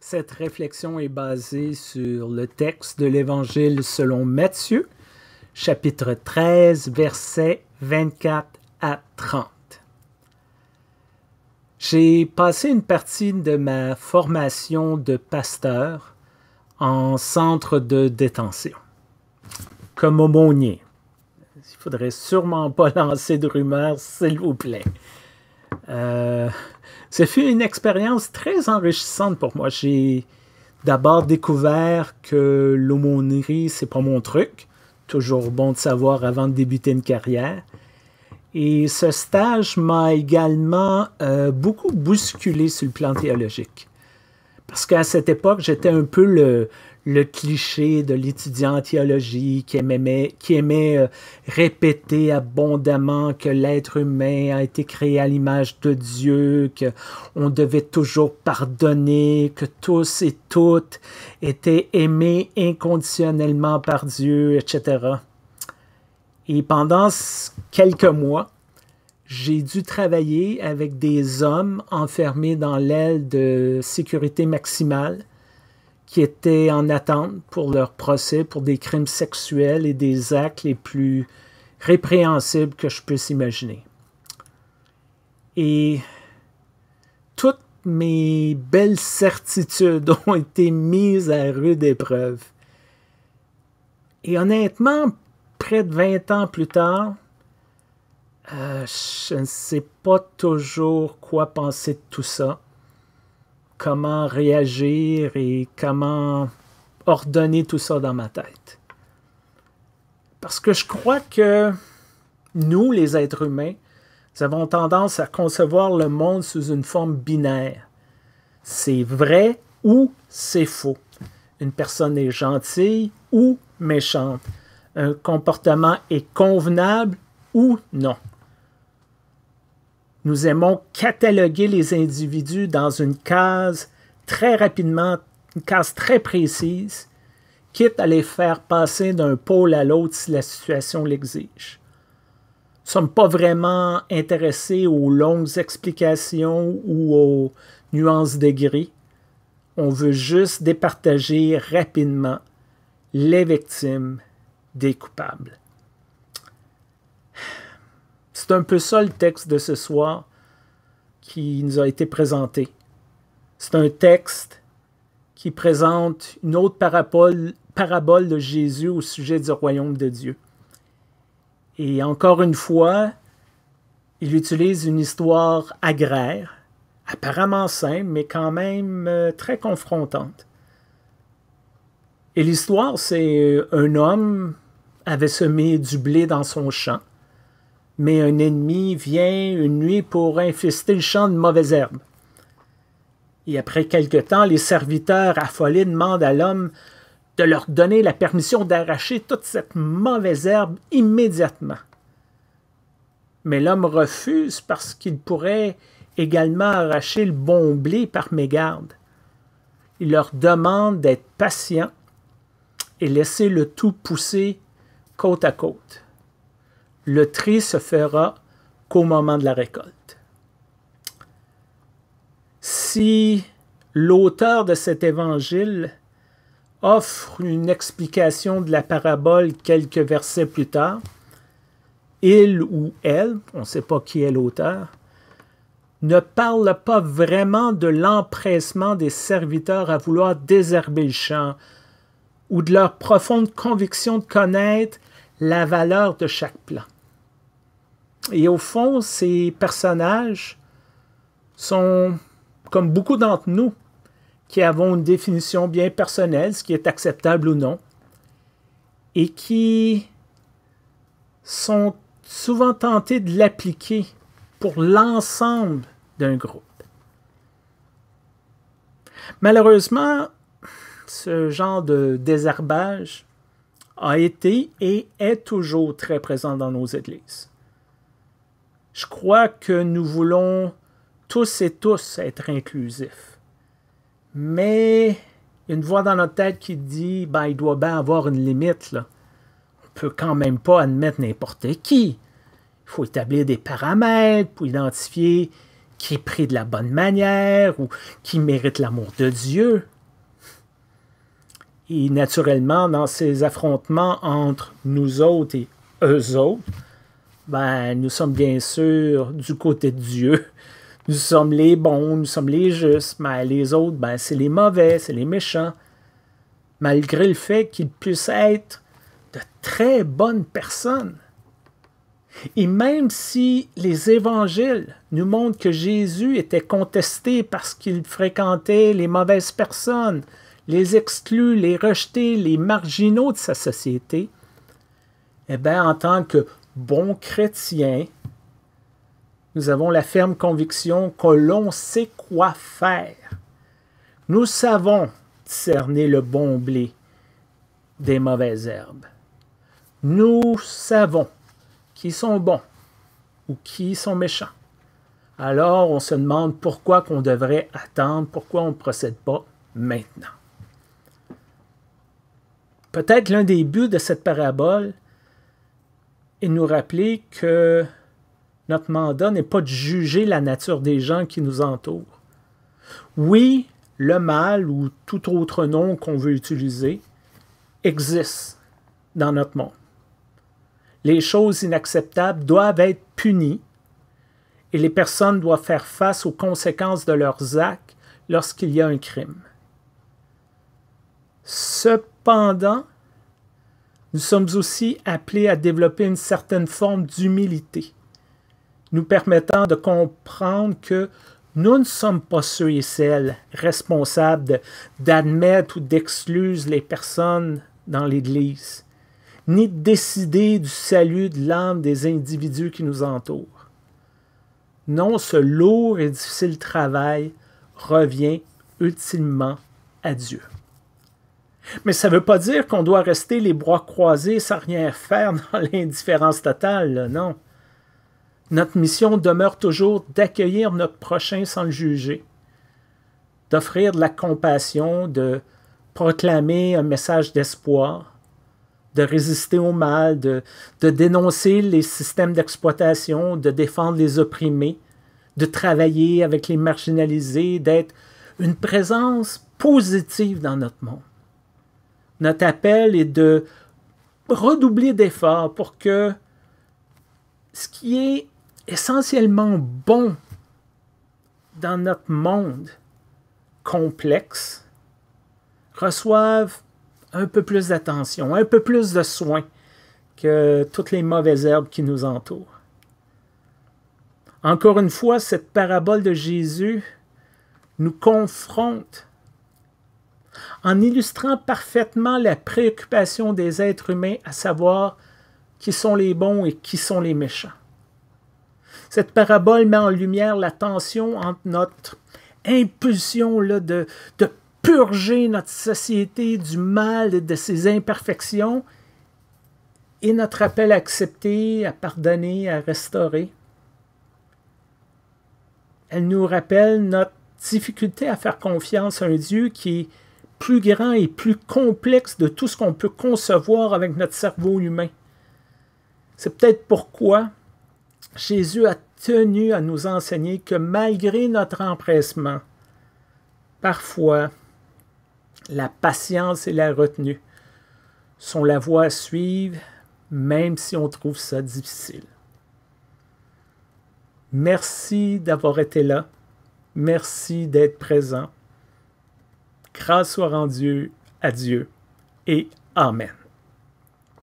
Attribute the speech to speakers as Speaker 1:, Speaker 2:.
Speaker 1: Cette réflexion est basée sur le texte de l'Évangile selon Matthieu, chapitre 13, versets 24 à 30. J'ai passé une partie de ma formation de pasteur en centre de détention, comme aumônier. Il faudrait sûrement pas lancer de rumeurs, s'il vous plaît. Euh, ce fut une expérience très enrichissante pour moi. J'ai d'abord découvert que l'aumônerie, c'est pas mon truc. Toujours bon de savoir avant de débuter une carrière. Et ce stage m'a également euh, beaucoup bousculé sur le plan théologique. Parce qu'à cette époque, j'étais un peu le, le cliché de l'étudiant en théologie qui aimait, euh, répéter abondamment que l'être humain a été créé à l'image de Dieu, que on devait toujours pardonner, que tous et toutes étaient aimés inconditionnellement par Dieu, etc. Et pendant quelques mois, j'ai dû travailler avec des hommes enfermés dans l'aile de sécurité maximale qui étaient en attente pour leur procès pour des crimes sexuels et des actes les plus répréhensibles que je puisse imaginer. Et toutes mes belles certitudes ont été mises à rude épreuve. Et honnêtement, près de 20 ans plus tard, euh, je ne sais pas toujours quoi penser de tout ça comment réagir et comment ordonner tout ça dans ma tête. Parce que je crois que nous, les êtres humains, avons tendance à concevoir le monde sous une forme binaire. C'est vrai ou c'est faux. Une personne est gentille ou méchante. Un comportement est convenable ou non. Nous aimons cataloguer les individus dans une case très rapidement, une case très précise, quitte à les faire passer d'un pôle à l'autre si la situation l'exige. Nous ne sommes pas vraiment intéressés aux longues explications ou aux nuances de gris. On veut juste départager rapidement les victimes des coupables c'est un peu ça le texte de ce soir qui nous a été présenté. C'est un texte qui présente une autre parabole, de Jésus au sujet du royaume de Dieu. Et encore une fois, il utilise une histoire agraire, apparemment simple, mais quand même euh, très confrontante. Et l'histoire, c'est euh, un homme avait semé du blé dans son champ mais un ennemi vient une nuit pour infester le champ de mauvaises herbes. Et après quelque temps, les serviteurs affolés demandent à l'homme de leur donner la permission d'arracher toute cette mauvaise herbe immédiatement. Mais l'homme refuse parce qu'il pourrait également arracher le bon blé par mégarde. Il leur demande d'être patient et laisser le tout pousser côte à côte le tri se fera qu'au moment de la récolte. Si l'auteur de cet évangile offre une explication de la parabole quelques versets plus tard, il ou elle, on ne sait pas qui est l'auteur, ne parle pas vraiment de l'empressement des serviteurs à vouloir désherber le champ ou de leur profonde conviction de connaître la valeur de chaque plan. Et au fond, ces personnages sont, comme beaucoup d'entre nous, qui avons une définition bien personnelle, ce qui est acceptable ou non, et qui sont souvent tentés de l'appliquer pour l'ensemble d'un groupe. Malheureusement, ce genre de désherbage a été et est toujours très présent dans nos églises. Je crois que nous voulons tous et tous être inclusifs. Mais il y a une voix dans notre tête qui dit ben, il doit bien avoir une limite. Là. On peut quand même pas admettre n'importe qui. Il faut établir des paramètres pour identifier qui est pris de la bonne manière ou qui mérite l'amour de Dieu. Et naturellement, dans ces affrontements entre nous autres et eux autres, ben, nous sommes bien sûr du côté de Dieu. Nous sommes les bons, nous sommes les justes, mais les autres, ben, c'est les mauvais, c'est les méchants. Malgré le fait qu'ils puissent être de très bonnes personnes. Et même si les évangiles nous montrent que Jésus était contesté parce qu'il fréquentait les mauvaises personnes, les exclus, les rejetés, les marginaux de sa société, eh bien, en tant que bons chrétiens, nous avons la ferme conviction que l'on sait quoi faire. Nous savons discerner le bon blé des mauvaises herbes. Nous savons qui sont bons ou qui sont méchants. Alors on se demande pourquoi qu'on devrait attendre, pourquoi on ne procède pas maintenant. Peut-être l'un des buts de cette parabole, et nous rappeler que notre mandat n'est pas de juger la nature des gens qui nous entourent. Oui, le mal ou tout autre nom qu'on veut utiliser existe dans notre monde. Les choses inacceptables doivent être punies et les personnes doivent faire face aux conséquences de leurs actes lorsqu'il y a un crime. Cependant, nous sommes aussi appelés à développer une certaine forme d'humilité, nous permettant de comprendre que nous ne sommes pas ceux et celles responsables d'admettre ou d'exclure les personnes dans l'Église, ni de décider du salut de l'âme des individus qui nous entourent. Non, ce lourd et difficile travail revient ultimement à Dieu. Mais ça ne veut pas dire qu'on doit rester les bras croisés sans rien faire dans l'indifférence totale, non. Notre mission demeure toujours d'accueillir notre prochain sans le juger, d'offrir de la compassion, de proclamer un message d'espoir, de résister au mal, de dénoncer les systèmes d'exploitation, de défendre les opprimés, de travailler avec les marginalisés, d'être une présence positive dans notre monde. Notre appel est de redoubler d'efforts pour que ce qui est essentiellement bon dans notre monde complexe reçoive un peu plus d'attention, un peu plus de soins que toutes les mauvaises herbes qui nous entourent. Encore une fois, cette parabole de Jésus nous confronte en illustrant parfaitement la préoccupation des êtres humains à savoir qui sont les bons et qui sont les méchants. Cette parabole met en lumière la tension entre notre impulsion de, de purger notre société du mal et de ses imperfections et notre appel à accepter, à pardonner, à restaurer. Elle nous rappelle notre difficulté à faire confiance à un Dieu qui plus grand et plus complexe de tout ce qu'on peut concevoir avec notre cerveau humain. C'est peut-être pourquoi Jésus a tenu à nous enseigner que malgré notre empressement, parfois, la patience et la retenue sont la voie à suivre, même si on trouve ça difficile. Merci d'avoir été là. Merci d'être présent. Grâce soit rendue à Dieu et Amen.